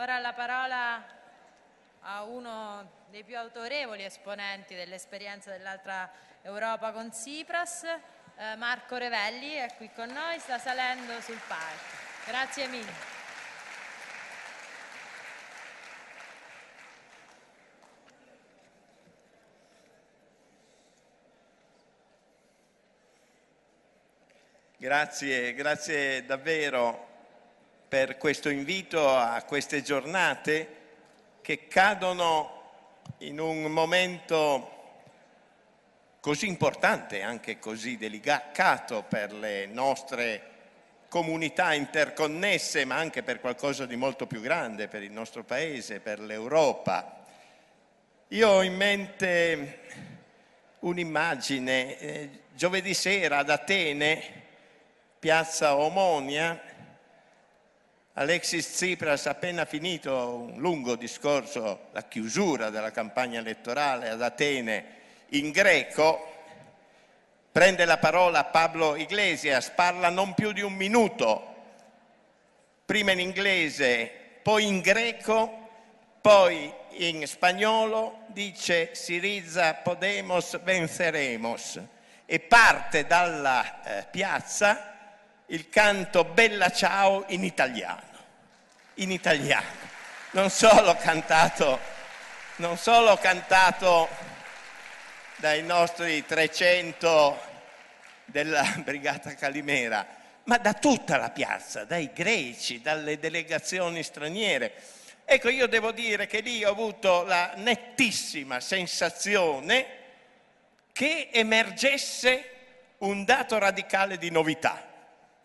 Ora la parola a uno dei più autorevoli esponenti dell'esperienza dell'altra Europa con Tsipras, eh, Marco Revelli è qui con noi, sta salendo sul palco. Grazie mille. Grazie, grazie davvero per questo invito a queste giornate che cadono in un momento così importante, anche così delicato per le nostre comunità interconnesse, ma anche per qualcosa di molto più grande, per il nostro Paese, per l'Europa. Io ho in mente un'immagine, eh, giovedì sera ad Atene, piazza Omonia, Alexis Tsipras ha appena finito un lungo discorso, la chiusura della campagna elettorale ad Atene in greco, prende la parola Pablo Iglesias, parla non più di un minuto, prima in inglese, poi in greco, poi in spagnolo, dice Siriza Podemos venceremos e parte dalla eh, piazza il canto Bella Ciao in italiano. In italiano. Non solo cantato, non solo cantato dai nostri 300 della Brigata Calimera, ma da tutta la piazza, dai greci, dalle delegazioni straniere. Ecco, io devo dire che lì ho avuto la nettissima sensazione che emergesse un dato radicale di novità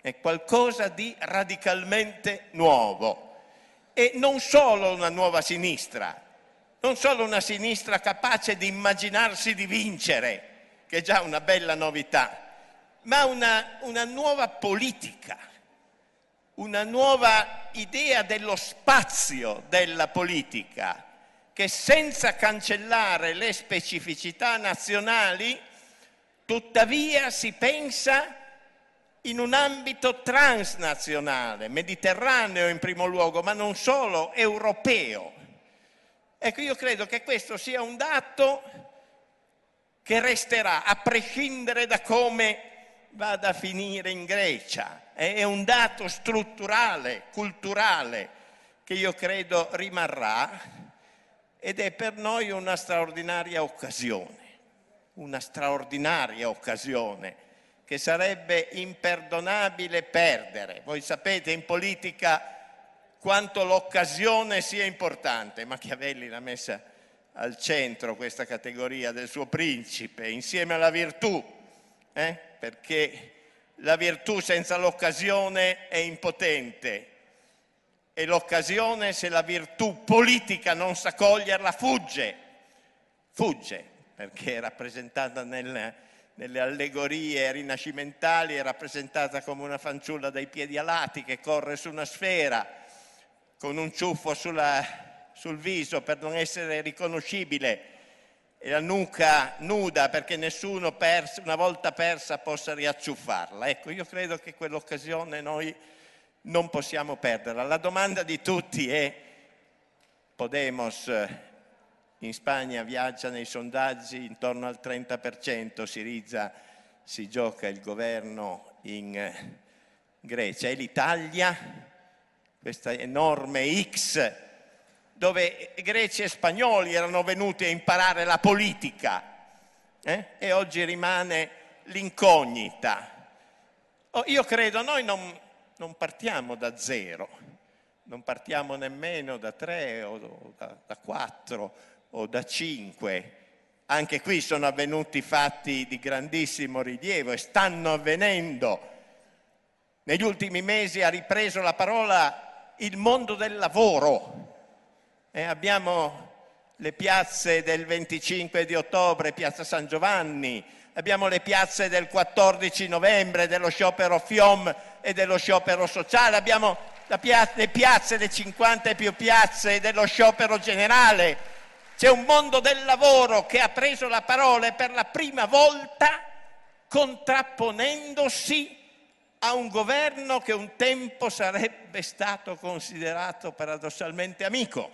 è qualcosa di radicalmente nuovo. E non solo una nuova sinistra, non solo una sinistra capace di immaginarsi di vincere, che è già una bella novità, ma una, una nuova politica, una nuova idea dello spazio della politica, che senza cancellare le specificità nazionali, tuttavia si pensa in un ambito transnazionale, mediterraneo in primo luogo, ma non solo, europeo. Ecco, io credo che questo sia un dato che resterà, a prescindere da come vada a finire in Grecia. È un dato strutturale, culturale, che io credo rimarrà ed è per noi una straordinaria occasione, una straordinaria occasione che sarebbe imperdonabile perdere. Voi sapete in politica quanto l'occasione sia importante. Machiavelli l'ha messa al centro questa categoria del suo principe, insieme alla virtù, eh? perché la virtù senza l'occasione è impotente e l'occasione se la virtù politica non sa coglierla fugge, fugge perché è rappresentata nel, nelle allegorie rinascimentali è rappresentata come una fanciulla dai piedi alati che corre su una sfera con un ciuffo sulla, sul viso per non essere riconoscibile e la nuca nuda perché nessuno perso, una volta persa possa riacciuffarla. Ecco, io credo che quell'occasione noi non possiamo perderla. La domanda di tutti è, Podemos in Spagna viaggia nei sondaggi intorno al 30%, Siriza si gioca il governo in eh, Grecia e l'Italia, questa enorme X, dove greci e spagnoli erano venuti a imparare la politica eh? e oggi rimane l'incognita. Oh, io credo, noi non, non partiamo da zero, non partiamo nemmeno da tre o da, da quattro, o da cinque. Anche qui sono avvenuti fatti di grandissimo rilievo e stanno avvenendo. Negli ultimi mesi ha ripreso la parola il mondo del lavoro. E abbiamo le piazze del 25 di ottobre, piazza San Giovanni, abbiamo le piazze del 14 novembre, dello sciopero FIOM e dello sciopero sociale, abbiamo pia- le piazze, le 50 e più piazze dello sciopero generale, c'è un mondo del lavoro che ha preso la parola per la prima volta contrapponendosi a un governo che un tempo sarebbe stato considerato paradossalmente amico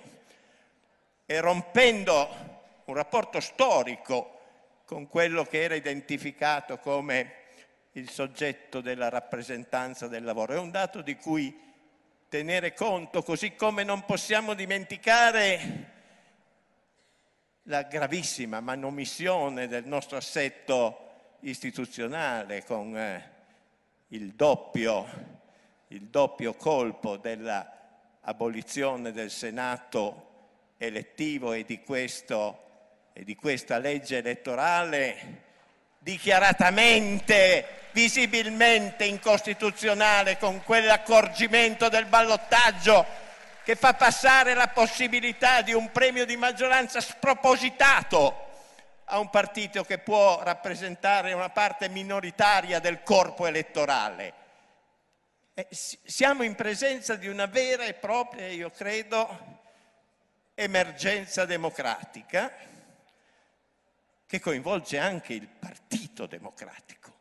e rompendo un rapporto storico con quello che era identificato come il soggetto della rappresentanza del lavoro. È un dato di cui tenere conto, così come non possiamo dimenticare la gravissima manomissione del nostro assetto istituzionale con eh, il, doppio, il doppio colpo dell'abolizione del Senato elettivo e di, questo, e di questa legge elettorale dichiaratamente, visibilmente incostituzionale con quell'accorgimento del ballottaggio che fa passare la possibilità di un premio di maggioranza spropositato a un partito che può rappresentare una parte minoritaria del corpo elettorale. Eh, siamo in presenza di una vera e propria, io credo, emergenza democratica che coinvolge anche il Partito Democratico,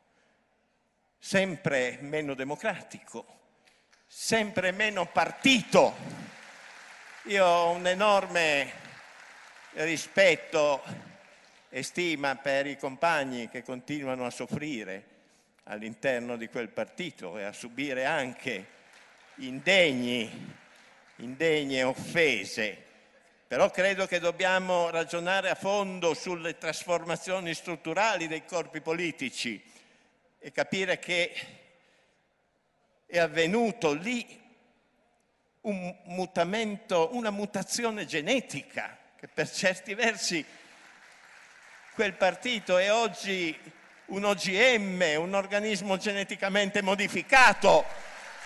sempre meno democratico, sempre meno partito. Io ho un enorme rispetto e stima per i compagni che continuano a soffrire all'interno di quel partito e a subire anche indegni, indegne offese. Però credo che dobbiamo ragionare a fondo sulle trasformazioni strutturali dei corpi politici e capire che è avvenuto lì un mutamento, una mutazione genetica, che per certi versi quel partito è oggi un OGM, un organismo geneticamente modificato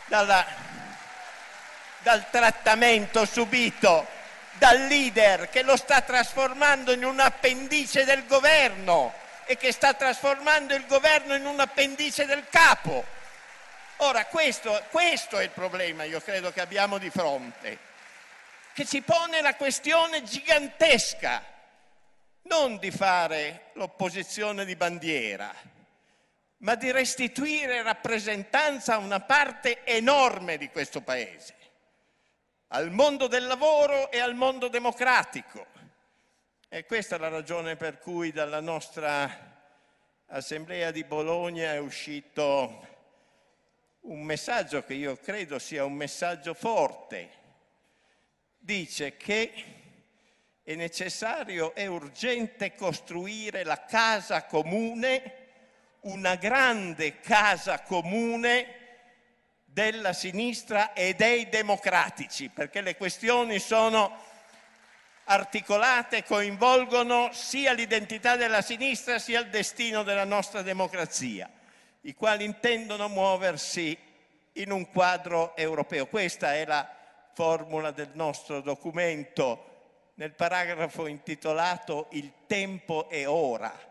dalla, dal trattamento subito dal leader che lo sta trasformando in un appendice del governo e che sta trasformando il governo in un appendice del capo. Ora, questo, questo è il problema, io credo, che abbiamo di fronte, che ci pone la questione gigantesca non di fare l'opposizione di bandiera, ma di restituire rappresentanza a una parte enorme di questo Paese, al mondo del lavoro e al mondo democratico. E questa è la ragione per cui dalla nostra Assemblea di Bologna è uscito un messaggio che io credo sia un messaggio forte. Dice che è necessario, e urgente costruire la casa comune, una grande casa comune della sinistra e dei democratici, perché le questioni sono articolate, coinvolgono sia l'identità della sinistra sia il destino della nostra democrazia i quali intendono muoversi in un quadro europeo. Questa è la formula del nostro documento nel paragrafo intitolato Il tempo è ora.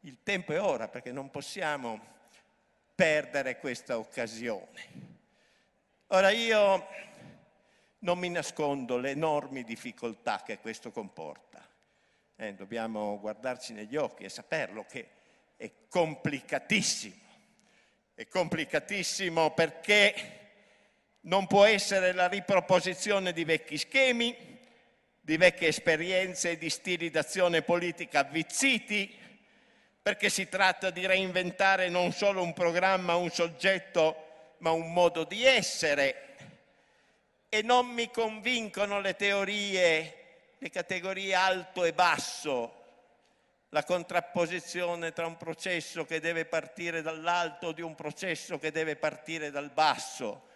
Il tempo è ora perché non possiamo perdere questa occasione. Ora io non mi nascondo le enormi difficoltà che questo comporta. Eh, dobbiamo guardarci negli occhi e saperlo che è complicatissimo è complicatissimo perché non può essere la riproposizione di vecchi schemi, di vecchie esperienze e di stili d'azione politica avvizziti, perché si tratta di reinventare non solo un programma, un soggetto, ma un modo di essere. E non mi convincono le teorie, le categorie alto e basso, la contrapposizione tra un processo che deve partire dall'alto di un processo che deve partire dal basso,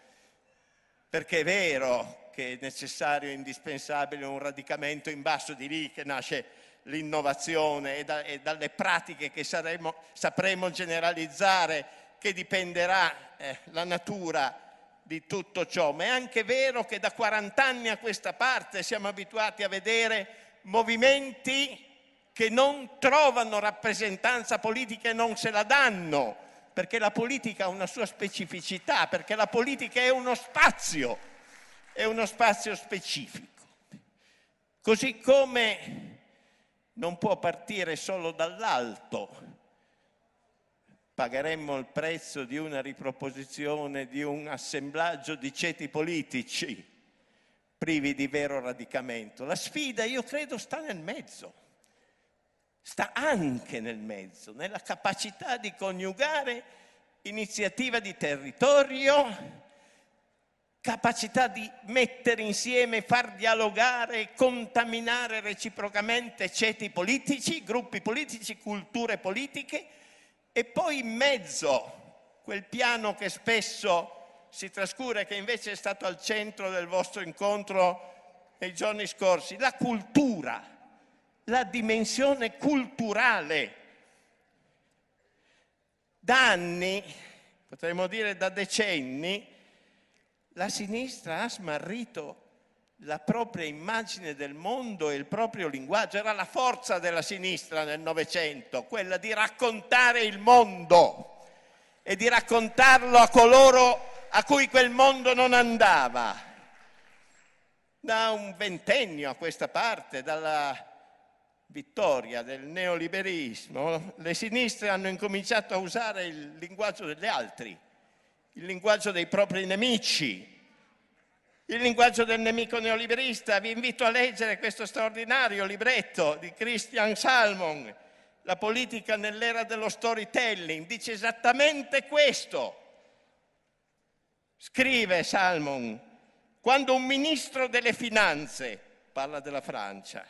perché è vero che è necessario e indispensabile un radicamento in basso, di lì che nasce l'innovazione e, da, e dalle pratiche che saremo, sapremo generalizzare, che dipenderà eh, la natura di tutto ciò, ma è anche vero che da 40 anni a questa parte siamo abituati a vedere movimenti che non trovano rappresentanza politica e non se la danno, perché la politica ha una sua specificità, perché la politica è uno spazio, è uno spazio specifico. Così come non può partire solo dall'alto, pagheremmo il prezzo di una riproposizione di un assemblaggio di ceti politici privi di vero radicamento. La sfida, io credo, sta nel mezzo sta anche nel mezzo, nella capacità di coniugare iniziativa di territorio, capacità di mettere insieme, far dialogare, contaminare reciprocamente ceti politici, gruppi politici, culture politiche e poi in mezzo quel piano che spesso si trascura e che invece è stato al centro del vostro incontro nei giorni scorsi, la cultura la dimensione culturale. Da anni, potremmo dire da decenni, la sinistra ha smarrito la propria immagine del mondo e il proprio linguaggio. Era la forza della sinistra nel Novecento, quella di raccontare il mondo e di raccontarlo a coloro a cui quel mondo non andava. Da un ventennio a questa parte, dalla vittoria del neoliberismo, le sinistre hanno incominciato a usare il linguaggio degli altri, il linguaggio dei propri nemici, il linguaggio del nemico neoliberista. Vi invito a leggere questo straordinario libretto di Christian Salmon, La politica nell'era dello storytelling. Dice esattamente questo. Scrive Salmon, quando un ministro delle finanze, parla della Francia,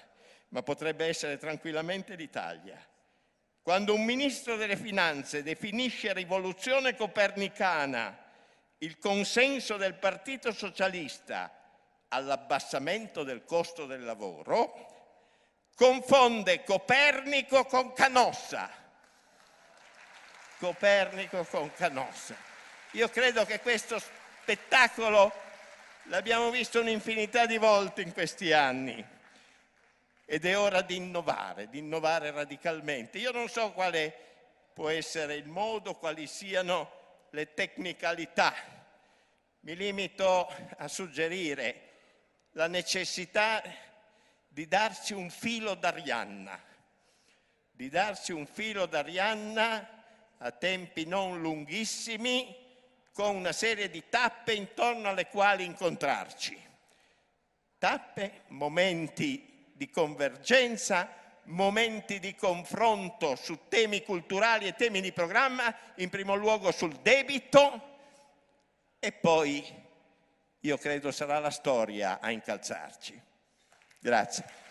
ma potrebbe essere tranquillamente l'Italia. Quando un ministro delle finanze definisce rivoluzione copernicana il consenso del Partito Socialista all'abbassamento del costo del lavoro, confonde Copernico con Canossa. Copernico con Canossa. Io credo che questo spettacolo l'abbiamo visto un'infinità di volte in questi anni ed è ora di innovare, di innovare radicalmente. Io non so quale può essere il modo, quali siano le tecnicalità. Mi limito a suggerire la necessità di darci un filo d'Arianna, di darci un filo d'Arianna a tempi non lunghissimi, con una serie di tappe intorno alle quali incontrarci. Tappe, momenti di convergenza, momenti di confronto su temi culturali e temi di programma, in primo luogo sul debito e poi io credo sarà la storia a incalzarci. Grazie.